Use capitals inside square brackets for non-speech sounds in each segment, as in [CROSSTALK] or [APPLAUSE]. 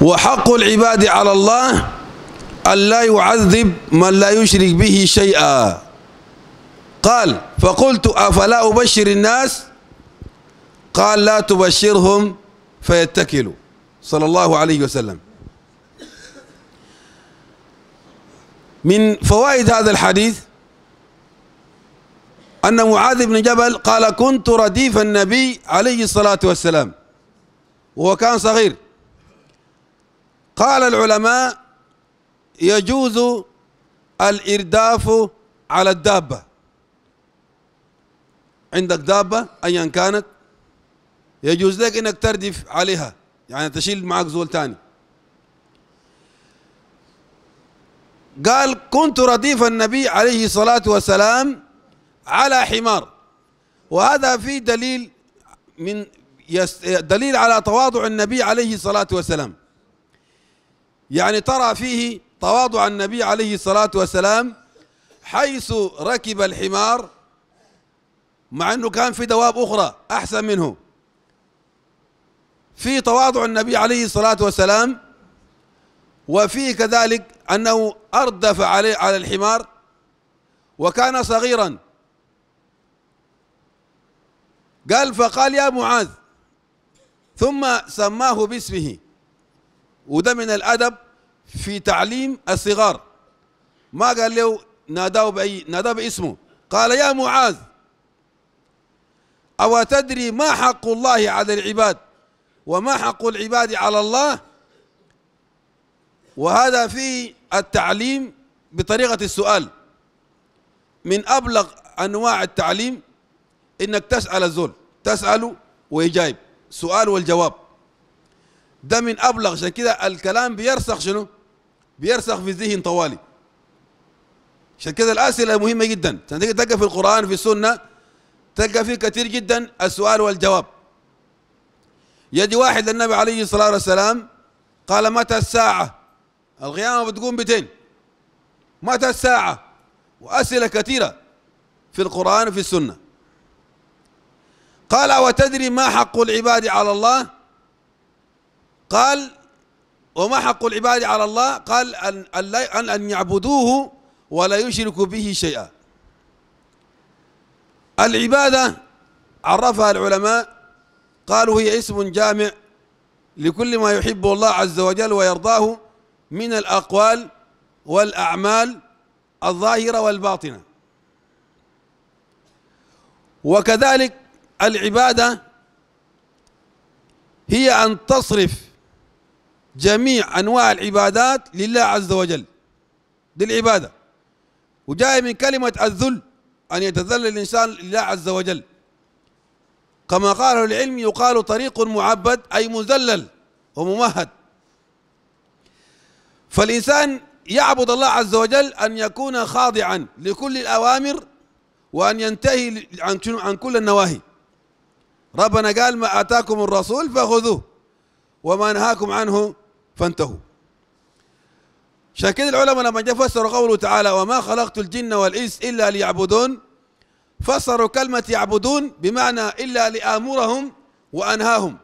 وحق العباد على الله أن لا يعذب من لا يشرك به شيئا قال فقلت أفلا أبشر الناس قال لا تبشرهم فيتكلوا صلى الله عليه وسلم من فوائد هذا الحديث أن معاذ بن جبل قال كنت رديف النبي عليه الصلاة والسلام وهو كان صغير قال العلماء يجوز الإرداف على الدابة عندك دابة أيا كانت يجوز لك إنك تردف عليها يعني تشيل معك زول تاني قال كنت رديف النبي عليه الصلاة والسلام على حمار وهذا في دليل من دليل على تواضع النبي عليه الصلاة والسلام يعني ترى فيه تواضع النبي عليه الصلاة والسلام حيث ركب الحمار مع أنه كان في دواب أخرى أحسن منه في تواضع النبي عليه الصلاة والسلام وفي كذلك أنه أردف عليه على الحمار وكان صغيرا قال فقال يا معاذ ثم سماه باسمه وده من الادب في تعليم الصغار ما قال له ناداه باي ناداه باسمه قال يا معاذ او تدري ما حق الله على العباد وما حق العباد على الله وهذا في التعليم بطريقه السؤال من ابلغ انواع التعليم انك تسال الزول تساله ويجايب سؤال والجواب ده من ابلغ عشان كده الكلام بيرسخ شنو؟ بيرسخ في الذهن طوالي عشان كده الاسئله مهمه جدا تلقى في القران في السنه تلقى فيه كثير جدا السؤال والجواب يجي واحد للنبي عليه الصلاه والسلام قال متى الساعه؟ القيامه بتقوم بتين متى الساعه؟ واسئله كثيره في القران وفي السنه قال وتدري ما حق العباد على الله؟ قال وما حق العباد على الله قال أن, أن, أن يعبدوه ولا يشركوا به شيئا العبادة عرفها العلماء قالوا هي اسم جامع لكل ما يحبه الله عز وجل ويرضاه من الأقوال والأعمال الظاهرة والباطنة وكذلك العبادة هي أن تصرف جميع أنواع العبادات لله عز وجل دي العبادة وجاي من كلمة الذل أن يتذلل الإنسان لله عز وجل كما قاله العلم يقال طريق معبد أي مذلل وممهد فالإنسان يعبد الله عز وجل أن يكون خاضعا لكل الأوامر وأن ينتهي عن عن كل النواهي ربنا قال ما آتاكم الرسول فخذوه وما نهاكم عنه فانتهوا شاكد العلماء لما جاء فسروا قوله تعالى وما خلقت الجن والانس الا ليعبدون فسروا كلمة يعبدون بمعنى إلا لآمرهم وأنهاهم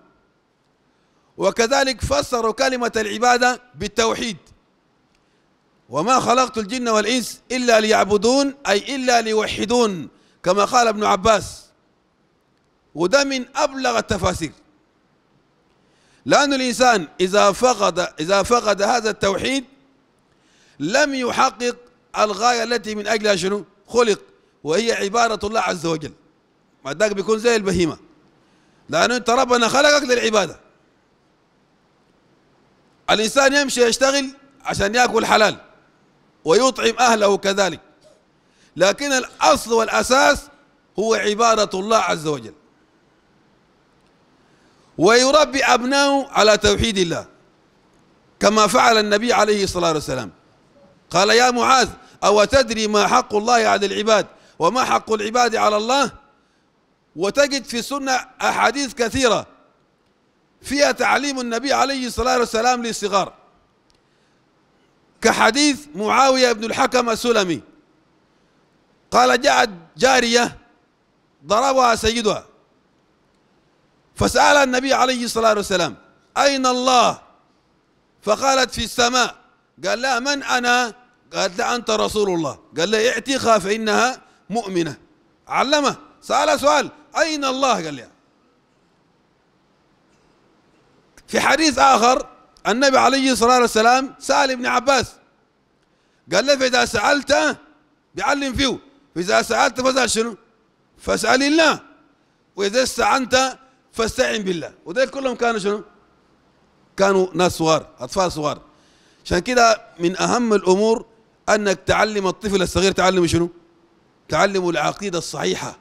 وكذلك فسروا كلمة العبادة بالتوحيد وما خلقت الجن والإنس إلا ليعبدون أي إلا ليوحدون كما قال ابن عباس وده من أبلغ التفاسير لأن الإنسان إذا فقد إذا فقد هذا التوحيد لم يحقق الغاية التي من أجلها شنو خلق وهي عبادة الله عز وجل ما ذاك بيكون زي البهيمة لأنه أنت ربنا خلقك للعبادة الإنسان يمشي يشتغل عشان يأكل حلال ويطعم أهله كذلك لكن الأصل والأساس هو عبادة الله عز وجل ويربي أبنائه على توحيد الله كما فعل النبي عليه الصلاة والسلام قال يا معاذ أو تدري ما حق الله على العباد وما حق العباد على الله وتجد في السنة أحاديث كثيرة فيها تعليم النبي عليه الصلاة والسلام للصغار كحديث معاوية بن الحكم السلمي قال جاءت جارية ضربها سيدها فسأل النبي عليه الصلاة والسلام أين الله فقالت في السماء قال لا من أنا قالت لا أنت رسول الله قال لها اعتقها فإنها مؤمنة علمه سأل سؤال أين الله قال لها في حديث آخر النبي عليه الصلاة والسلام سأل ابن عباس قال له فإذا سألت بيعلم فيه فإذا سألت فسأل شنو فاسأل الله وإذا استعنت فاستعن بالله وده كلهم كانوا شنو كانوا ناس صغار اطفال صغار عشان كده من اهم الامور انك تعلم الطفل الصغير تعلمه شنو تعلمه العقيده الصحيحه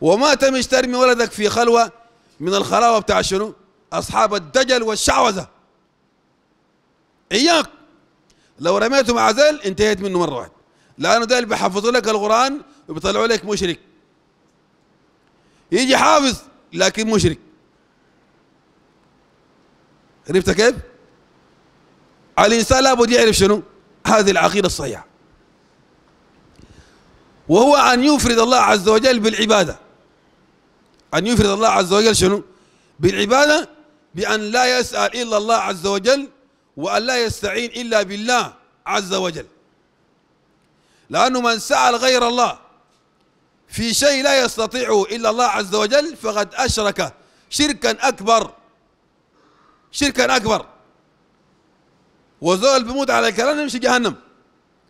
وما تمش ترمي ولدك في خلوه من الخلاوه بتاع شنو اصحاب الدجل والشعوذه اياك لو رميته مع زل انتهيت منه مره واحده لانه ده اللي بيحفظوا لك القران وبيطلعوا لك مشرك يجي حافظ لكن مشرك عرفت كيف؟ الانسان لابد يعرف شنو؟ هذه العقيده الصحيحه وهو ان يفرد الله عز وجل بالعباده ان يفرد الله عز وجل شنو؟ بالعباده بان لا يسال الا الله عز وجل وان لا يستعين الا بالله عز وجل لانه من سال غير الله في شيء لا يستطيعه إلا الله عز وجل فقد أشرك شركا أكبر شركا أكبر وزول بموت على الكلام يمشي جهنم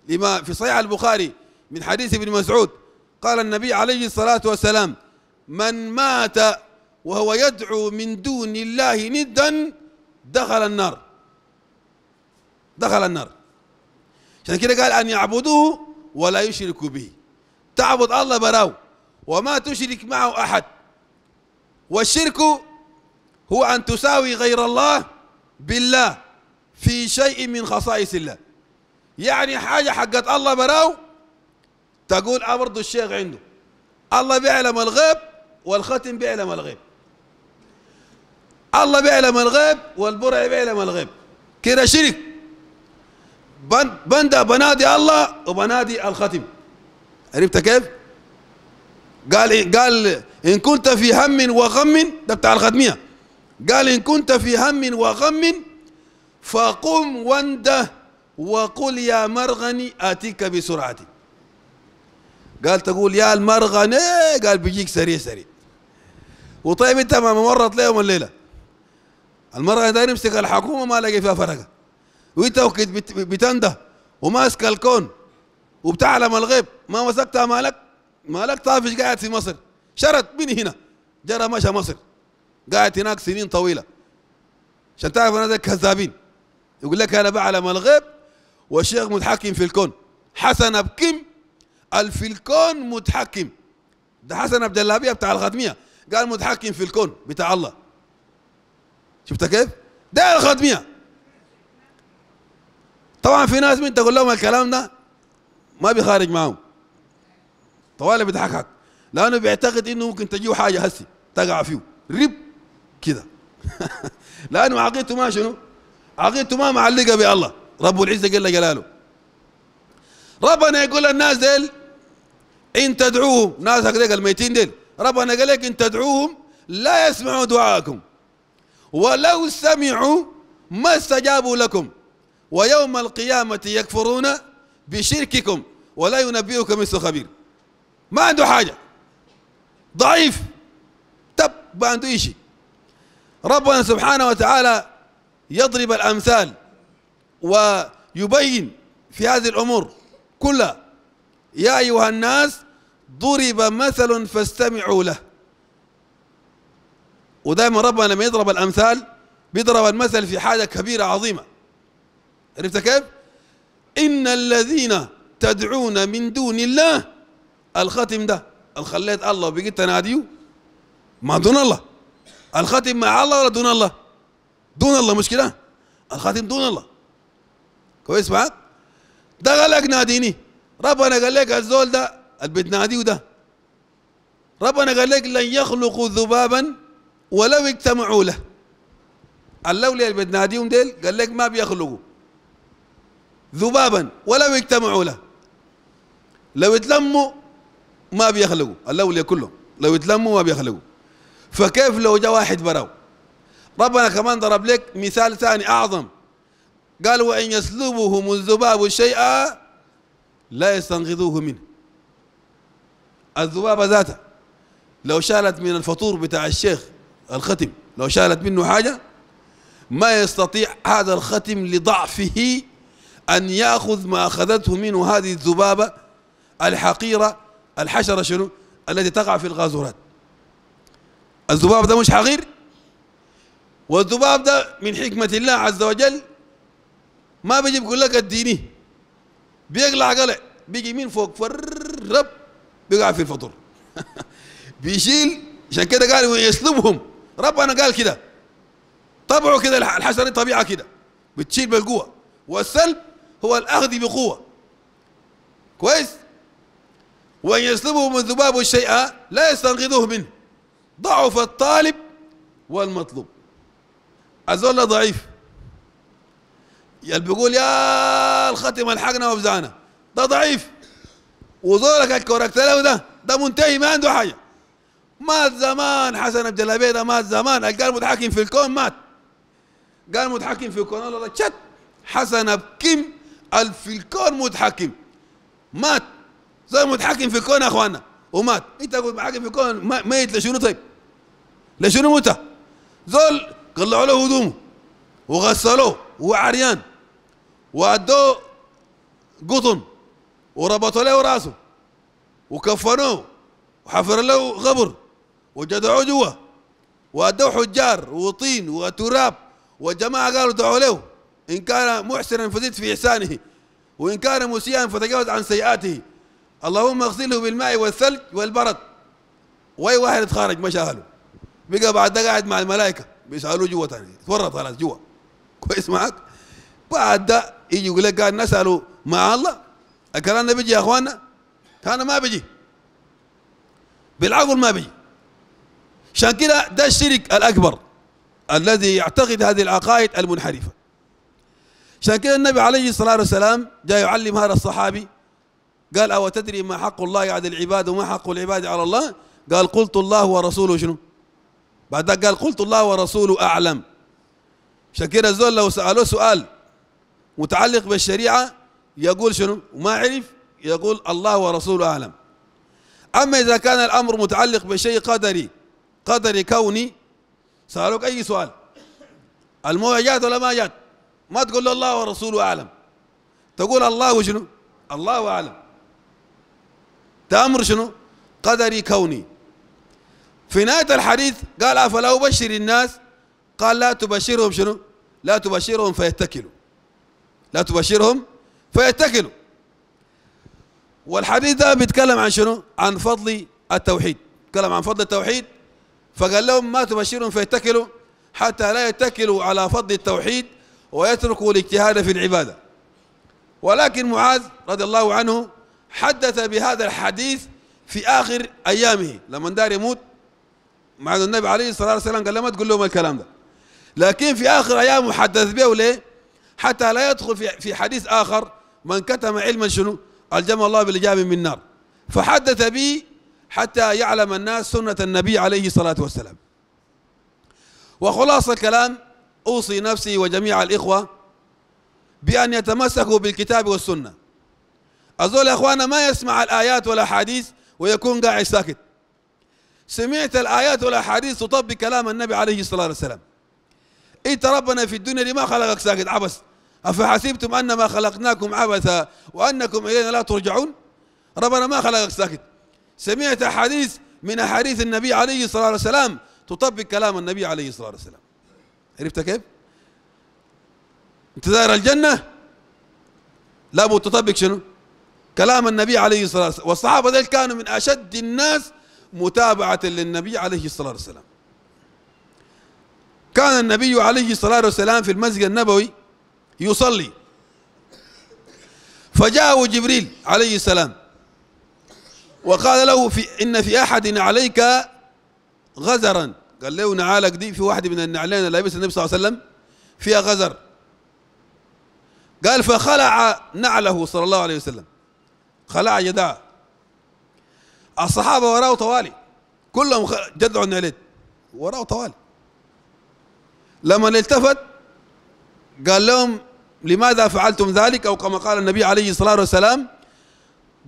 لما في صحيح البخاري من حديث ابن مسعود قال النبي عليه الصلاة والسلام من مات وهو يدعو من دون الله ندا دخل النار دخل النار عشان كده قال أن يعبدوه ولا يشركوا به تعبد الله براو وما تشرك معه أحد والشرك هو أن تساوي غير الله بالله في شيء من خصائص الله يعني حاجة حقت الله براو تقول برضه الشيخ عنده الله بيعلم الغيب والختم بيعلم الغيب الله بيعلم الغيب والبرع بيعلم الغيب كده شرك بند بنادي الله وبنادي الختم عرفت كيف؟ قال قال إن كنت في هم وغم ده بتاع الخدميه قال إن كنت في هم وغم فقم وانده وقل يا مرغني آتيك بسرعتي قال تقول يا المرغني قال بيجيك سريع سريع وطيب انت ما مرت ليوم الليله المرغني ده يمسك الحكومه ما لقي فيها فرقه وانت بتنده وماسك الكون وبتعلم الغيب ما مسكتها مالك مالك طافش قاعد في مصر شرد من هنا جرى مشى مصر قاعد هناك سنين طويله عشان تعرف انا ذاك كذابين يقول لك انا بعلم الغيب والشيخ متحكم في الكون حسن بكم في الكون متحكم ده حسن عبد اللهبيه بتاع الخاتميه قال متحكم في الكون بتاع الله شفت كيف؟ ده الخاتميه طبعا في ناس من تقول لهم الكلام ده ما بيخارج معهم طوالي بيضحكك لانه بيعتقد انه ممكن تجيه حاجه هسي تقع فيه رب كده [LAUGHS] لانه عقيدته ما شنو عقيدته ما معلقه بالله رب العزه جل جلاله ربنا يقول الناس ديل ان تدعوهم ناس هكذا الميتين ديل ربنا قال لك ان تدعوهم لا يسمعوا دعاءكم ولو سمعوا ما استجابوا لكم ويوم القيامه يكفرون بشرككم ولا ينبئك مثل خبير ما عنده حاجة ضعيف تب ما عنده شيء ربنا سبحانه وتعالى يضرب الأمثال ويبين في هذه الأمور كلها يا أيها الناس ضرب مثل فاستمعوا له ودائما ربنا لما يضرب الأمثال بيضرب المثل في حاجة كبيرة عظيمة عرفت كيف؟ إن الذين تدعون من دون الله الختم ده الخليت الله بقيت تناديه ما دون الله الختم مع الله ولا دون الله دون الله مشكلة الختم دون الله كويس معاك ده قال لك ناديني ربنا قال لك الزول ده اللي بتناديه ده ربنا قال لك لن يخلقوا ذبابا ولو اجتمعوا له اللولي اللي بتناديهم ديل قال لك ما بيخلقوا ذبابا ولو يجتمعوا له لو يتلموا ما بيخلقوا الاولياء كلهم لو يتلموا ما بيخلقوا فكيف لو جاء واحد براو ربنا كمان ضرب لك مثال ثاني اعظم قال وان يسلبهم الذباب شيئا لا يستنقذوه منه الذبابه ذاتها لو شالت من الفطور بتاع الشيخ الختم لو شالت منه حاجه ما يستطيع هذا الختم لضعفه أن يأخذ ما أخذته منه هذه الذبابة الحقيرة الحشرة شنو التي تقع في الغازورات الذباب ده مش حقير والذباب ده من حكمة الله عز وجل ما بيجي بيقول لك اديني بيقلع قلع بيجي من فوق فرب بيقع في الفطور [LAUGHS] بيشيل عشان كده قال ربنا قال كده طبعه كده الحشره طبيعه كده بتشيل بالقوه والسلب هو الأخذ بقوة كويس وأن يسلبهم الذباب الشيء لا يستنقذوه منه ضعف الطالب والمطلوب الزول ضعيف اللي بيقول يا الختم الحقنا وفزعنا ده ضعيف وزولك الكوركت ده ده منتهي ما عنده حاجه مات زمان حسن الله ده مات زمان قال متحكم في الكون مات قال متحكم في الكون الله شت حسن بكم في الكون متحكم مات زي متحكم في الكون يا اخوانا ومات انت قلت متحكم في الكون ميت لشنو طيب لشنو متى زول قلعوا له هدومه وغسلوه وعريان وادوه قطن وربطوا له راسه وكفنوه وحفر له قبر وجدعوه جوا وادوه حجار وطين وتراب والجماعه قالوا دعوا له إن كان محسنا فزدت في إحسانه وإن كان مسيئا فتجاوز عن سيئاته اللهم اغسله بالماء والثلج والبرد واي واحد اتخرج ما شاهله بقى بعد ده قاعد مع الملائكه بيسالوه جوا ثاني تورط خلاص جوا كويس معك بعد ده يجي يقول لك قاعد نساله مع الله الكلام ده بيجي يا اخوانا كان ما بيجي بالعقل ما بيجي عشان كده ده الشرك الاكبر الذي يعتقد هذه العقائد المنحرفه عشان كده النبي عليه الصلاة والسلام جاء يعلم هذا الصحابي قال أو تدري ما حق الله على العباد وما حق العباد على الله قال قلت الله ورسوله شنو بعد قال قلت الله ورسوله أعلم عشان كده الزول لو سألوه سؤال متعلق بالشريعة يقول شنو وما عرف يقول الله ورسوله أعلم أما إذا كان الأمر متعلق بشيء قدري قدري كوني سألوك أي سؤال الموء جات ولا ما جات ما تقول له الله ورسوله أعلم تقول الله وشنو الله أعلم تأمر شنو قدري كوني في نهاية الحديث قال أفلا أبشر الناس قال لا تبشرهم شنو لا تبشرهم فيتكلوا لا تبشرهم فيتكلوا والحديث ده بيتكلم عن شنو عن فضل التوحيد تكلم عن فضل التوحيد فقال لهم ما تبشرهم فيتكلوا حتى لا يتكلوا على فضل التوحيد ويتركوا الاجتهاد في العبادة ولكن معاذ رضي الله عنه حدث بهذا الحديث في آخر أيامه لما دار يموت معاذ النبي عليه الصلاة والسلام قال له ما تقول لهم الكلام ده لكن في آخر أيامه حدث به ليه حتى لا يدخل في حديث آخر من كتم علما شنو الجم الله بالإجابة من نار فحدث به حتى يعلم الناس سنة النبي عليه الصلاة والسلام وخلاص الكلام أوصي نفسي وجميع الإخوة بأن يتمسكوا بالكتاب والسنة أزول أخوانا ما يسمع الآيات والأحاديث ويكون قاعد ساكت سمعت الآيات والأحاديث تطبق كلام النبي عليه الصلاة والسلام إنت ربنا في الدنيا لما خلقك ساكت عبس أفحسبتم أنما خلقناكم عبثا وأنكم إلينا لا ترجعون ربنا ما خلقك ساكت سمعت أحاديث من أحاديث النبي عليه الصلاة والسلام تطبق كلام النبي عليه الصلاة والسلام عرفت كيف؟ انت داير الجنه لابد تطبق شنو؟ كلام النبي عليه الصلاه والسلام والصحابه ذلك كانوا من اشد الناس متابعه للنبي عليه الصلاه والسلام كان النبي عليه الصلاه والسلام في المسجد النبوي يصلي فجاءه جبريل عليه السلام وقال له في ان في احد عليك غزرا قال له نعالك دي في واحده من النعلين اللي لابسها النبي صلى الله عليه وسلم فيها غزر قال فخلع نعله صلى الله عليه وسلم خلع يداه الصحابه وراه طوالي كلهم جدعوا النعلين وراه طوالي لما التفت قال لهم لماذا فعلتم ذلك او كما قال النبي عليه الصلاه والسلام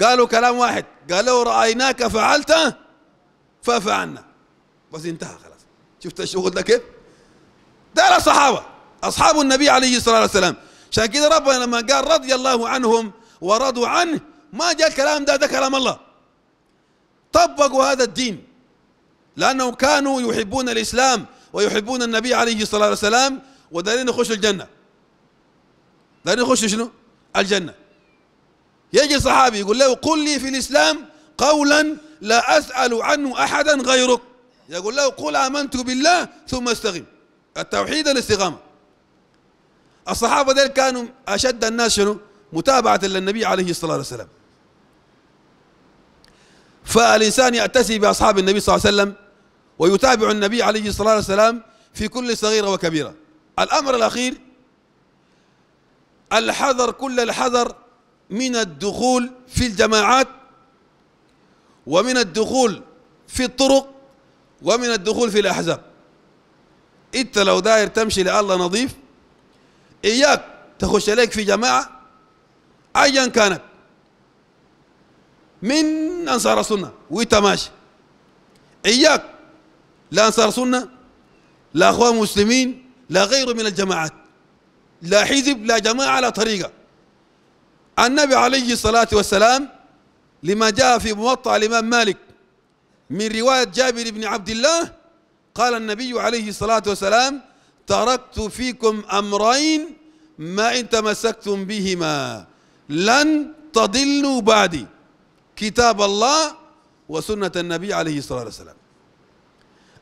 قالوا كلام واحد قالوا رايناك فعلت ففعلنا بس انتهى خلاص شفت الشغل ده إيه؟ كيف دار الصحابة أصحاب النبي عليه الصلاة والسلام عشان كده ربنا لما قال رضي الله عنهم ورضوا عنه ما جاء الكلام ده ده كلام الله طبقوا هذا الدين لأنهم كانوا يحبون الإسلام ويحبون النبي عليه الصلاة والسلام ودارين يخشوا الجنة دارين يخشوا شنو؟ الجنة يجي صحابي يقول له قل لي في الإسلام قولا لا أسأل عنه أحدا غيرك يقول له قل آمنت بالله ثم استقم التوحيد الاستقامة الصحابة ذلك كانوا أشد الناس شنو متابعة للنبي عليه الصلاة والسلام فالإنسان يأتسي بأصحاب النبي صلى الله عليه وسلم ويتابع النبي عليه الصلاة والسلام في كل صغيرة وكبيرة الأمر الأخير الحذر كل الحذر من الدخول في الجماعات ومن الدخول في الطرق ومن الدخول في الأحزاب أنت لو داير تمشي لله نظيف إياك تخش عليك في جماعة أيا كانت من أنصار السنة وأنت ماشي إياك لا أنصار سنة لا أخوان مسلمين لا غيره من الجماعات لا حزب لا جماعة لا طريقة النبي عليه الصلاة والسلام لما جاء في موطأ الإمام مالك من رواية جابر بن عبد الله قال النبي عليه الصلاة والسلام تركت فيكم أمرين ما إن تمسكتم بهما لن تضلوا بعدي كتاب الله وسنة النبي عليه الصلاة والسلام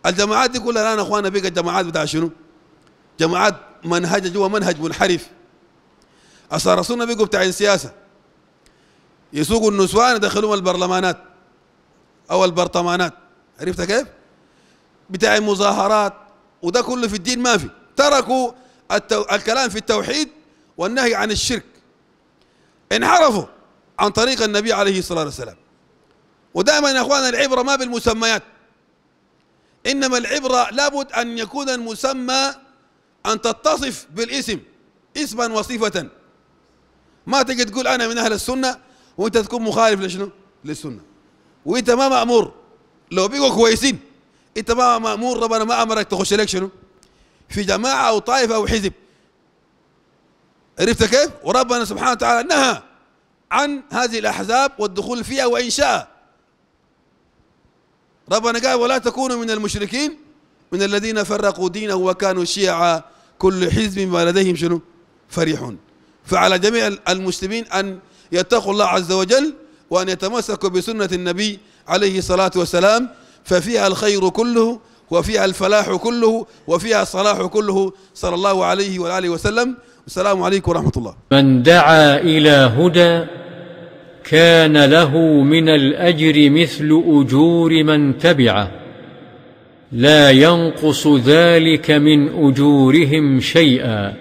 الجماعات دي كلها الآن أخوانا بقى الجماعات بتاع شنو جماعات منهج جوا منهج منحرف أصار رسولنا بيقوا بتاع السياسة يسوقوا النسوان يدخلوهم البرلمانات او البرطمانات عرفت كيف؟ بتاع المظاهرات وده كله في الدين ما في تركوا التو... الكلام في التوحيد والنهي عن الشرك انحرفوا عن طريق النبي عليه الصلاه والسلام ودائما يا اخوانا العبره ما بالمسميات انما العبره لابد ان يكون المسمى ان تتصف بالاسم اسما وصفه ما تجي تقول انا من اهل السنه وانت تكون مخالف لشنو؟ للسنه وانت ما مامور لو بيقوا كويسين انت ما مامور ربنا ما امرك تخش لك شنو في جماعه او طائفه او حزب عرفت كيف؟ وربنا سبحانه وتعالى نهى عن هذه الاحزاب والدخول فيها وان شاء ربنا قال ولا تكونوا من المشركين من الذين فرقوا دينه وكانوا شيعا كل حزب ما لديهم شنو؟ فرحون فعلى جميع المسلمين ان يتقوا الله عز وجل وأن يتمسكوا بسنة النبي عليه الصلاة والسلام ففيها الخير كله وفيها الفلاح كله وفيها الصلاح كله صلى الله عليه وآله وسلم السلام عليكم ورحمة الله من دعا إلى هدى كان له من الأجر مثل أجور من تبعه لا ينقص ذلك من أجورهم شيئا